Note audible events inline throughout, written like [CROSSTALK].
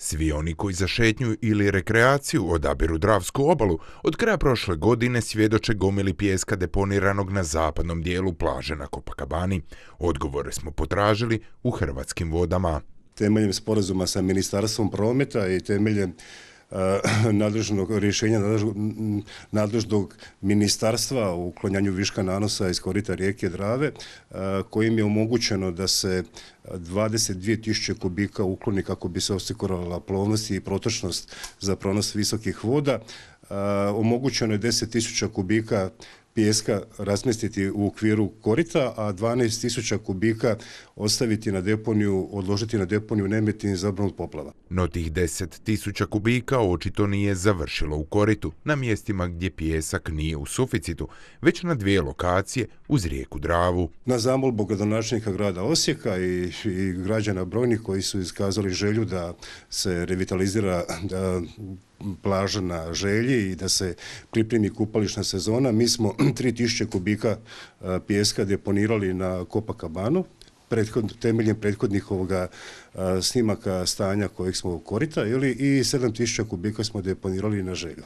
Svi oni koji za šetnju ili rekreaciju odabiru Dravsku obalu od kraja prošle godine svjedoče gomili pijeska deponiranog na zapadnom dijelu plaže na Kopakabani. Odgovore smo potražili u hrvatskim vodama. Temeljem sporazuma sa Ministarstvom prometa i temeljem Eh, [CLEARS THROAT] nadležnog rješenja nadležnog, ministarstva u uklanjanju viška nanosa iz korita rijeke Drave eh, kojim je omogućeno da se 22.000 kubika ukloni kako bi se osigurala plovnost i protočnost za pronos visokih voda. Eh, omogućeno je 10.000 kubika pijeska razmjestiti u okviru korita, a 12.000 kubika ostaviti na deponiju, odložiti na deponiju Nemetin za od poplava. No tih 10.000 kubika očito nije završilo u koritu, na mjestima gdje pijesak nije u suficitu, već na dvije lokacije uz rijeku Dravu. Na zamolbu gradonačnika grada Osijeka i, građana brojnih koji su iskazali želju da se revitalizira da plaža na želji i da se pripremi kupališna sezona. Mi smo 3000 [CLEARS THROAT] kubika e, pjeska deponirali na Kopakabanu prethod, temeljem prethodnih ovoga e, snimaka stanja kojeg smo u korita ili, i 7000 kubika smo deponirali na želju.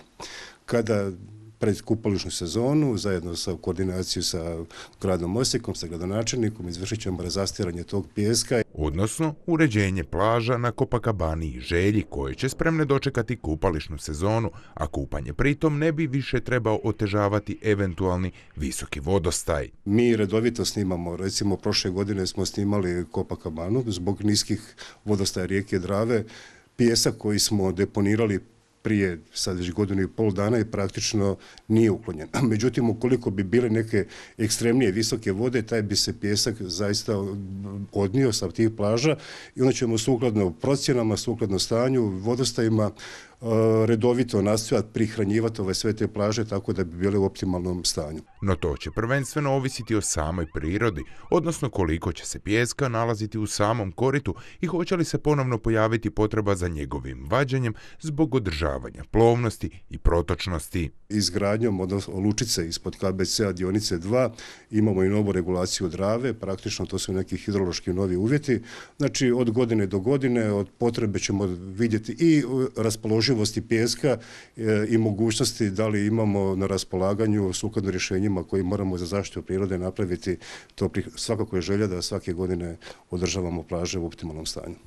Kada pred kupališnu sezonu, zajedno sa koordinaciju sa gradnom Osijekom, sa gradonačelnikom, izvršit ćemo razastiranje tog pjeska odnosno uređenje plaža na Kopakabani i želji koje će spremne dočekati kupališnu sezonu, a kupanje pritom ne bi više trebao otežavati eventualni visoki vodostaj. Mi redovito snimamo, recimo prošle godine smo snimali Kopakabanu zbog niskih vodostaja rijeke Drave, pijesak koji smo deponirali prije sad već godinu i pol dana i praktično nije uklonjen. [CLEARS THROAT] Međutim, ukoliko bi bile neke ekstremnije visoke vode, taj bi se pjesak zaista odnio sa tih plaža i onda ćemo sukladno procjenama, sukladno stanju, vodostajima, E, redovito nastojati prihranjivati ove sve te plaže tako da bi bile u optimalnom stanju. No to će prvenstveno ovisiti o samoj prirodi, odnosno koliko će se pjeska nalaziti u samom koritu i hoće li se ponovno pojaviti potreba za njegovim vađanjem zbog održavanja plovnosti i protočnosti. Izgradnjom odnosno lučice ispod KBC-a dionice 2 imamo i novu regulaciju drave, praktično to su neki hidrološki novi uvjeti. Znači od godine do godine od potrebe ćemo vidjeti i raspoloživost održivosti pijeska e, i mogućnosti da li imamo na raspolaganju sukladno rješenjima koji moramo za zaštitu prirode napraviti, to svakako je želja da svake godine održavamo plaže u optimalnom stanju.